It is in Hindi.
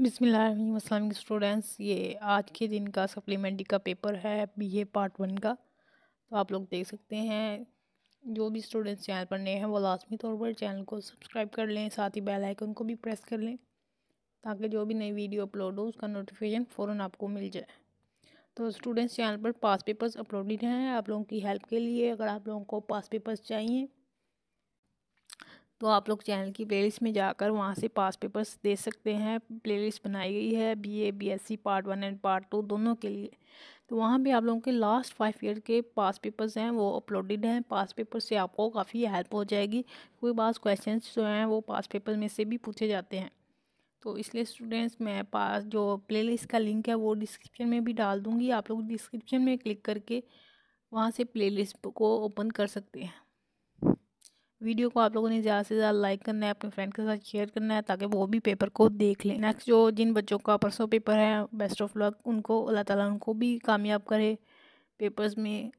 बिसमीम स्टूडेंट्स ये आज के दिन का सप्लीमेंट्री का पेपर है बी ए पार्ट वन का तो आप लोग देख सकते हैं जो भी स्टूडेंट्स चैनल पर नए हैं वो लाजमी तौर पर चैनल को सब्सक्राइब कर लें साथ ही बेल आइकन को भी प्रेस कर लें ताकि जो भी नई वीडियो अपलोड हो उसका नोटिफिकेशन फ़ौर आपको मिल जाए तो स्टूडेंट्स चैनल पर पास पेपर्स अपलोडेड हैं आप लोगों की हेल्प के लिए अगर आप लोगों को पास पेपर्स चाहिए तो आप लोग चैनल की प्लेलिस्ट में जाकर वहाँ से पास पेपर्स दे सकते हैं प्लेलिस्ट बनाई गई है BA BSc part one and part two दोनों के लिए तो वहाँ भी आप लोगों के लास्ट फाइव ईयर के पास पेपर्स हैं वो अपलोडेड हैं पास पेपर से आपको काफ़ी हेल्प हो जाएगी कोई बात क्वेश्चन जो हैं वो पास पेपर में से भी पूछे जाते हैं तो इसलिए स्टूडेंट्स मैं पास जो प्ले का लिंक है वो डिस्क्रिप्शन में भी डाल दूँगी आप लोग डिस्क्रिप्शन में क्लिक करके वहाँ से प्ले को ओपन कर सकते हैं वीडियो को आप लोगों ने ज़्यादा से ज़्यादा लाइक करना है अपने फ्रेंड के साथ शेयर करना है ताकि वो भी पेपर को देख लें नेक्स्ट जो जिन बच्चों का परसों पेपर है बेस्ट ऑफ लक उनको अल्लाह ताला उनको भी कामयाब करे पेपर्स में